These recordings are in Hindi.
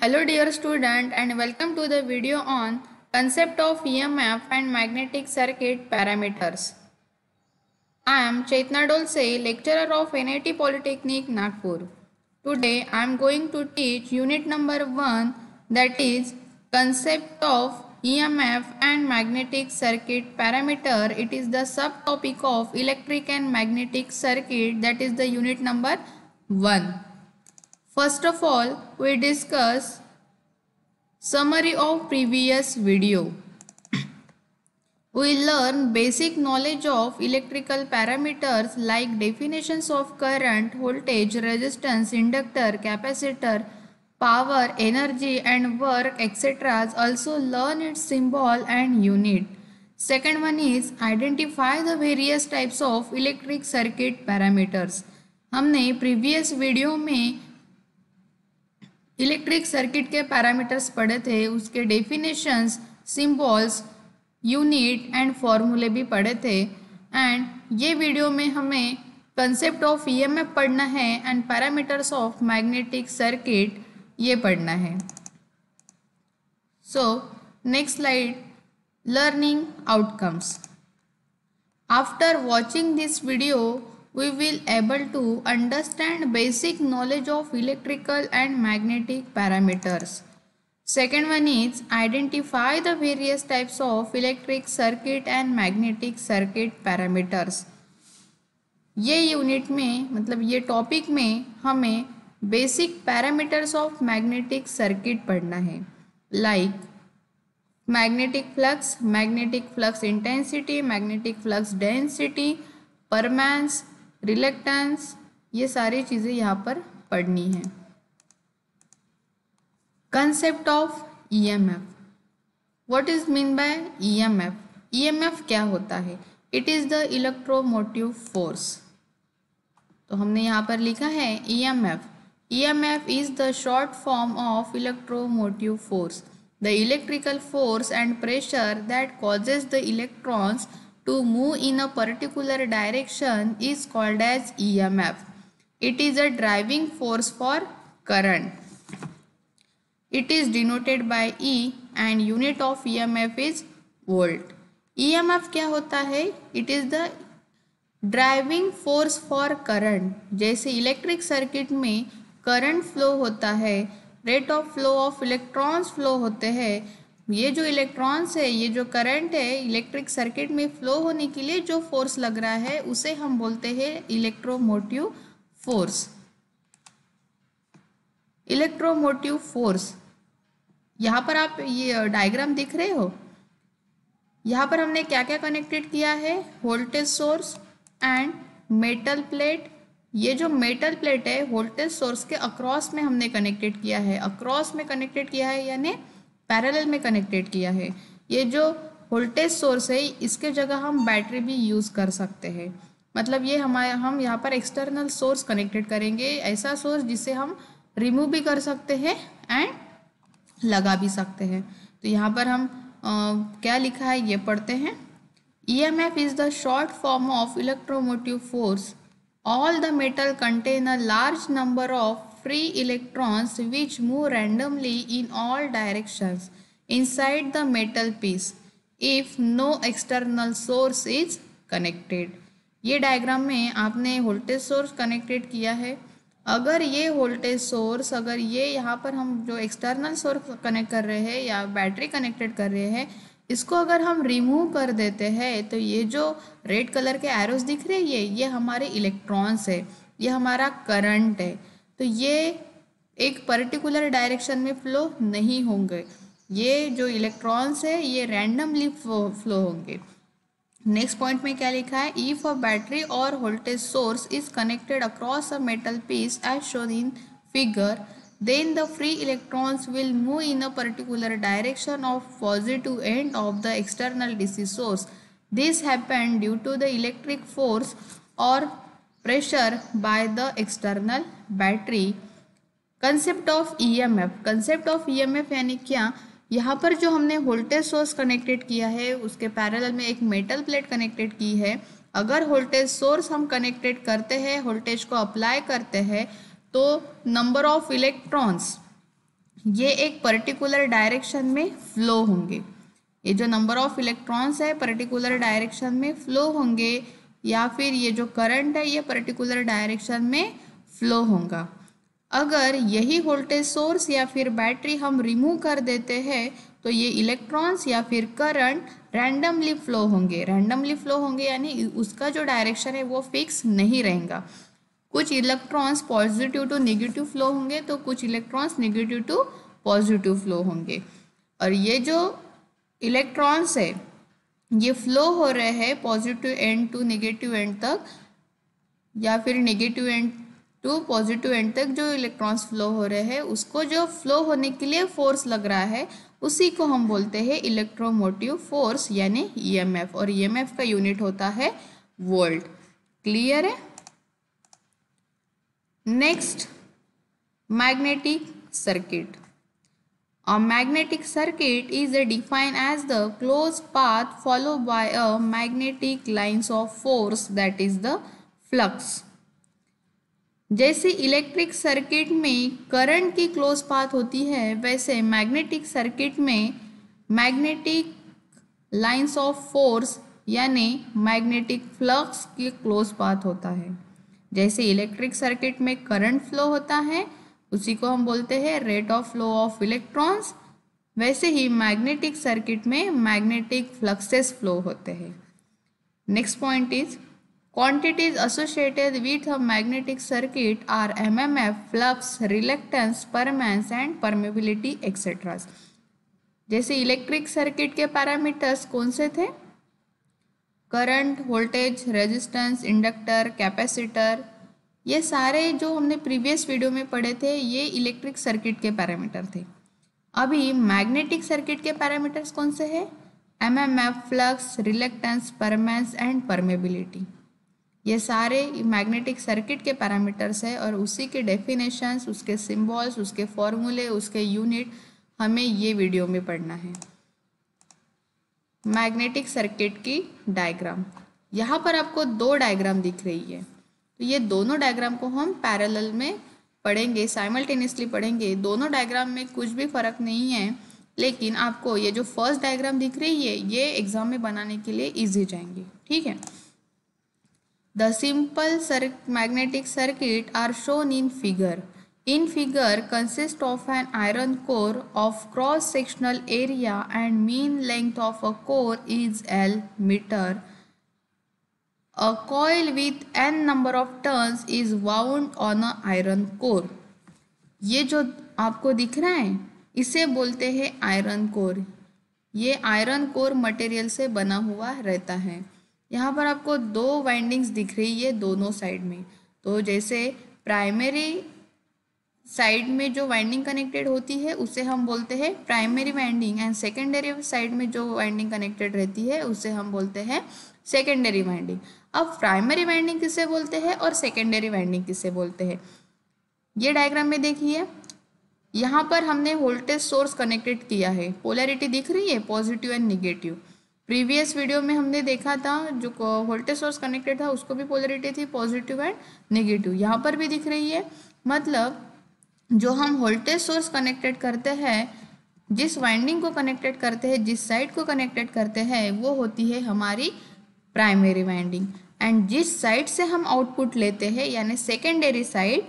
Hello dear student and welcome to the video on concept of EMF and magnetic circuit parameters. I am Chaitna Dolse, lecturer of NIT Polytechnic Nagpur. Today I am going to teach unit number 1 that is concept of EMF and magnetic circuit parameter. It is the subtopic of electric and magnetic circuit that is the unit number 1. First of all, we discuss summary of previous video. we learn basic knowledge of electrical parameters like definitions of current, voltage, resistance, inductor, capacitor, power, energy and work etc. Also learn its symbol and unit. Second one is identify the various types of electric circuit parameters. हमने previous video में इलेक्ट्रिक सर्किट के पैरामीटर्स पढ़े थे उसके डेफिनेशंस सिंबल्स यूनिट एंड फॉर्मूले भी पढ़े थे एंड ये वीडियो में हमें कंसेप्ट ऑफ ईएमएफ पढ़ना है and parameters of magnetic circuit ये पढ़ना है so next slide learning outcomes after watching this video we will able to understand basic knowledge of electrical and magnetic parameters. Second one is identify the various types of electric circuit and magnetic circuit parameters. ये यूनिट में मतलब ये टॉपिक में हमें basic parameters of magnetic circuit पढ़ना है like magnetic flux magnetic flux intensity magnetic flux density permeance reluctance ये सारी चीज़ें यहाँ पर पढ़नी है concept of EMF what is mean by EMF EMF क्या होता है it is the electromotive force तो हमने यहाँ पर लिखा है EMF EMF is the short form of electromotive force the electrical force and pressure that causes the electrons to move in a particular direction is called as EMF. It is a driving force for current. It is denoted by E and unit of EMF is volt. EMF क्या होता है It is the driving force for current जैसे इलेक्ट्रिक सर्किट में करंट फ्लो होता है rate of flow of electrons flow होते हैं ये जो इलेक्ट्रॉन्स है ये जो करंट है इलेक्ट्रिक सर्किट में फ्लो होने के लिए जो फोर्स लग रहा है उसे हम बोलते हैं इलेक्ट्रोमोटिव फोर्स इलेक्ट्रोमोटिव फोर्स यहाँ पर आप ये डायग्राम दिख रहे हो यहाँ पर हमने क्या क्या कनेक्टेड किया है voltage source and metal plate ये जो मेटल प्लेट है वोल्टेज सोर्स के अक्रॉस में हमने कनेक्टेड किया है अक्रॉस में कनेक्टेड किया है यानी पैरेलल में कनेक्टेड किया है ये जो वोल्टेज सोर्स है इसके जगह हम बैटरी भी यूज़ कर सकते हैं मतलब ये हमारे हम यहाँ पर एक्सटर्नल सोर्स कनेक्टेड करेंगे ऐसा सोर्स जिसे हम रिमूव भी कर सकते हैं एंड लगा भी सकते हैं तो यहाँ पर हम आ, क्या लिखा है ये पढ़ते हैं E M F is the short form of electromotive force all the metal contain a large number of free electrons which move randomly in all directions inside the metal piece if no external source is connected. ये डायग्राम में आपने वोल्टेज सोर्स कनेक्टेड किया है अगर ये वोल्टेज सोर्स अगर ये यहाँ पर हम जो एक्सटर्नल सोर्स कनेक्ट कर रहे हैं या बैटरी कनेक्टेड कर रहे हैं इसको अगर हम रिमूव कर देते हैं तो ये जो रेड कलर के एरोस दिख रहे हैं ये ये हमारे इलेक्ट्रॉन्स है ये हमारा करंट है तो ये एक पर्टिकुलर डायरेक्शन में फ्लो नहीं होंगे ये जो इलेक्ट्रॉन्स है ये रैंडमली फ्लो फ्लो होंगे नेक्स्ट पॉइंट में क्या लिखा है ई फॉर बैटरी और voltage source is connected across a metal piece as shown in figure then the free electrons will move in a particular direction of positive end of the external DC source this happen due to the electric force और pressure by the external battery concept of F concept of F यानी क्या यहाँ पर जो हमने वोल्टेज सोर्स कनेक्टेड किया है उसके पैरेलल में एक मेटल प्लेट कनेक्टेड की है अगर वोल्टेज सोर्स हम कनेक्टेड करते हैं वोल्टेज को अप्लाई करते हैं तो नंबर ऑफ इलेक्ट्रॉन्स ये एक पर्टिकुलर डायरेक्शन में फ्लो होंगे ये जो नंबर ऑफ इलेक्ट्रॉन्स है पर्टिकुलर डायरेक्शन में फ्लो होंगे या फिर ये जो करंट है ये पर्टिकुलर डायरेक्शन में फ्लो होगा अगर यही वोल्टेज सोर्स या फिर बैटरी हम रिमूव कर देते हैं तो ये इलेक्ट्रॉन्स या फिर करंट रैंडमली फ्लो होंगे रैंडमली फ्लो होंगे यानी उसका जो डायरेक्शन है वो फिक्स नहीं रहेगा कुछ electrons positive to negative flow होंगे तो कुछ electrons negative to positive flow होंगे और ये जो इलेक्ट्रॉन्स है ये फ्लो हो रहे हैं positive end to negative end तक या फिर negative end to positive end तक जो इलेक्ट्रॉन्स फ्लो हो रहे हैं उसको जो फ्लो होने के लिए फोर्स लग रहा है उसी को हम बोलते हैं इलेक्ट्रोमोटिव फोर्स यानी ईएमएफ e और ईएमएफ e का यूनिट होता है वोल्ट क्लियर है next magnetic circuit A magnetic circuit is defined as the closed path followed by a magnetic lines of force that is the flux. जैसे इलेक्ट्रिक सर्किट में करंट की क्लोज पाथ होती है वैसे मैग्नेटिक सर्किट में मैग्नेटिक लाइंस ऑफ फोर्स यानी मैग्नेटिक फ्लक्स की क्लोज पाथ होता है जैसे इलेक्ट्रिक सर्किट में करंट फ्लो होता है उसी को हम बोलते हैं rate of flow of electrons वैसे ही मैग्नेटिक सर्किट में मैग्नेटिक फ्लक्सेस फ्लो होते हैं next point is quantities associated with a magnetic circuit are MMF flux reluctance permeance and permeability etcetera जैसे इलेक्ट्रिक सर्किट के पैरामीटर्स कौन से थे current voltage resistance inductor capacitor ये सारे जो हमने प्रीवियस वीडियो में पढ़े थे ये इलेक्ट्रिक सर्किट के पैरामीटर थे अभी मैग्नेटिक सर्किट के पैरामीटर्स कौन से हैं M M F flux reluctance permeance and permeability ये सारे मैग्नेटिक सर्किट के पैरामीटर्स है और उसी के डेफिनेशंस उसके सिम्बॉल्स उसके फॉर्मूले उसके यूनिट हमें ये वीडियो में पढ़ना है मैग्नेटिक सर्किट की डायग्राम यहाँ पर आपको दो डायग्राम दिख रही है तो ये दोनों डायग्राम को हम पैरेलल में पढ़ेंगे साइमल्टेनियसली पढ़ेंगे दोनों डायग्राम में कुछ भी फर्क नहीं है लेकिन आपको ये जो फर्स्ट डायग्राम दिख रही है ये एग्जाम में बनाने के लिए इजी जाएंगे ठीक है the simple sir magnetic circuit are shown in figure in figure consist of an iron core of cross sectional area and mean length of a core is L metre A coil with n number of turns is wound on a iron core. ये जो आपको दिख रहा है इसे बोलते हैं आयरन कोर ये आयरन कोर मटेरियल से बना हुआ रहता है यहाँ पर आपको दो वाइंडिंग्स दिख रही है दोनों साइड में तो जैसे प्राइमरी साइड में जो वाइंडिंग कनेक्टेड होती है उसे हम बोलते हैं primary winding and secondary side में जो वाइंडिंग कनेक्टेड रहती है उसे हम बोलते हैं सेकेंडरी वाइंडिंग अब प्राइमरी वाइंडिंग किसे बोलते हैं और सेकेंडरी वाइंडिंग किसे बोलते हैं ये डायग्राम में देखिए यहाँ पर हमने वोल्टेज सोर्स कनेक्टेड किया है पोलैरिटी दिख रही है positive and negative previous video में हमने देखा था जो वोल्टेज सोर्स कनेक्टेड था उसको भी पोलैरिटी थी पॉजिटिव एंड निगेटिव यहाँ पर भी दिख रही है मतलब जो हम वोल्टेज सोर्स कनेक्टेड करते हैं जिस वाइंडिंग को कनेक्टेड करते हैं जिस साइड को कनेक्टेड करते हैं वो होती है हमारी प्राइमरी वाइंडिंग एंड जिस साइड से हम आउटपुट लेते हैं यानी सेकेंडरी साइड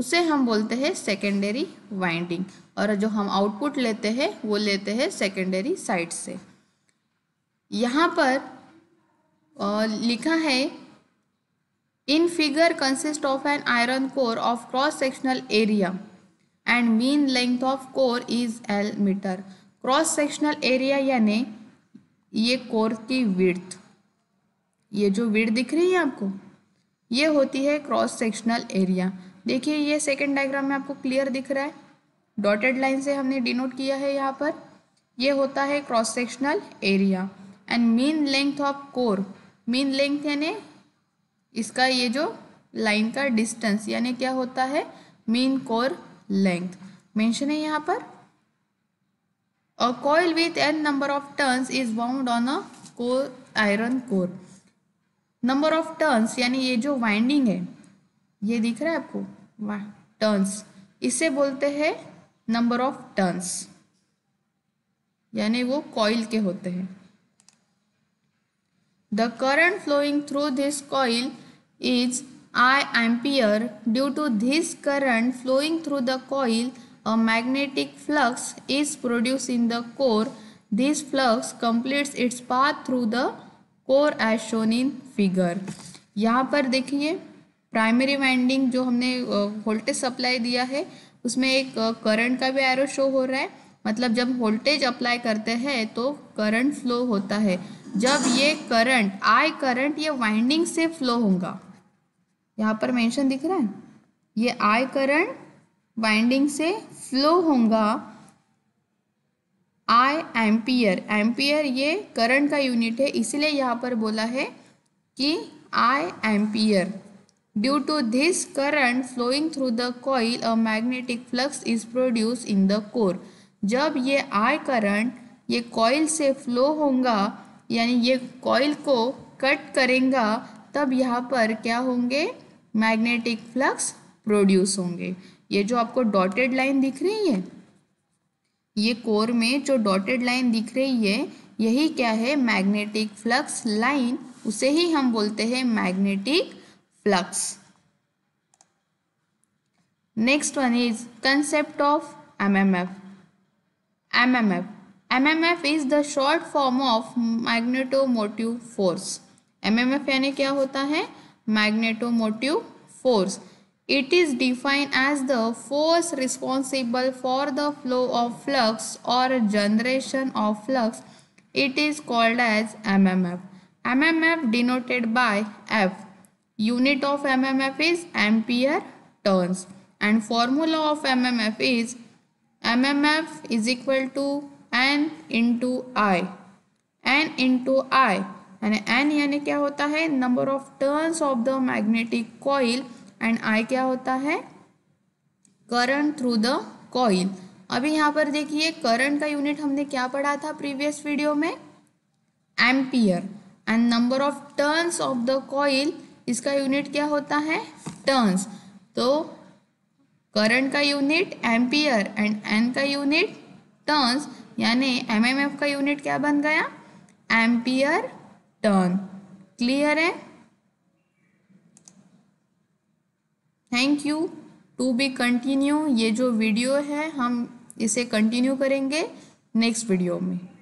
उसे हम बोलते हैं सेकेंडरी वाइंडिंग और जो हम आउटपुट लेते हैं वो लेते हैं सेकेंडरी साइड से यहाँ पर लिखा है in figure consist of an iron core of cross sectional area and mean length of core is L metre cross sectional area यानी ये कोर की विर्थ ये जो वीड दिख रही है आपको ये होती है क्रॉस सेक्शनल एरिया देखिए ये सेकेंड डायग्राम में आपको क्लियर दिख रहा है डॉटेड लाइन से हमने डिनोट किया है यहाँ पर ये होता है cross sectional area and mean length of core mean length यानी इसका ये जो लाइन का डिस्टेंस यानी क्या होता है मीन कोर लेंथ मेंशन है यहाँ पर a coil with N number of turns is bound on a core iron core number of turns यानी ये जो वाइंडिंग है ये दिख रहा है आपको टर्न्स इसे बोलते हैं नंबर ऑफ टर्न्स यानी वो कॉइल के होते हैं the current flowing through this coil is I ampere due to this current flowing through the coil a magnetic flux is produce in the core this flux completes its path through the core as shown in figure यहाँ पर देखिए प्राइमरी वाइंडिंग जो हमने वोल्टेज सप्लाई दिया है उसमें एक करंट का भी एरो शो हो रहा है मतलब जब वोल्टेज अप्लाई करते हैं तो करंट फ्लो होता है जब ये करंट आई करंट ये वाइंडिंग से फ्लो होगा यहाँ पर मेंशन दिख रहा है ये आई करंट वाइंडिंग से फ्लो होगा आई एम्पियर एम्पियर ये करंट का यूनिट है इसलिए यहाँ पर बोला है कि I ampere due to this current flowing through the coil a magnetic flux is produce in the core जब ये आई करंट ये कॉइल से फ्लो होगा यानी ये कॉइल को कट करेगा तब यहाँ पर क्या होंगे मैग्नेटिक फ्लक्स प्रोड्यूस होंगे ये जो आपको डॉटेड लाइन दिख रही है ये कोर में जो डॉटेड लाइन दिख रही है यही क्या है मैग्नेटिक फ्लक्स लाइन उसे ही हम बोलते हैं magnetic flux next one is concept of MMF MMF MMF is the short form of magnetomotive force MMF यानी क्या होता है magnetomotive force It is defined as the force responsible for the flow of flux or generation of flux. It is called as MMF. MMF denoted by F. Unit of MMF is ampere turns and formula of MMF is MMF is equal to N into I. N into I. And N yani क्या होता है number of turns of the and I क्या होता है करंट थ्रू द कॉइल अभी यहाँ पर देखिए करंट का यूनिट हमने क्या पढ़ा था प्रीवियस वीडियो में ampere and number of turns of the coil इसका यूनिट क्या होता है टर्न्स तो करंट का यूनिट एम्पियर एंड एन का यूनिट टर्न्स यानी एमएमएफ का यूनिट क्या बन गया एम्पियर टर्न क्लियर है thank you to be continue ये जो वीडियो है हम इसे कंटिन्यू करेंगे नेक्स्ट वीडियो में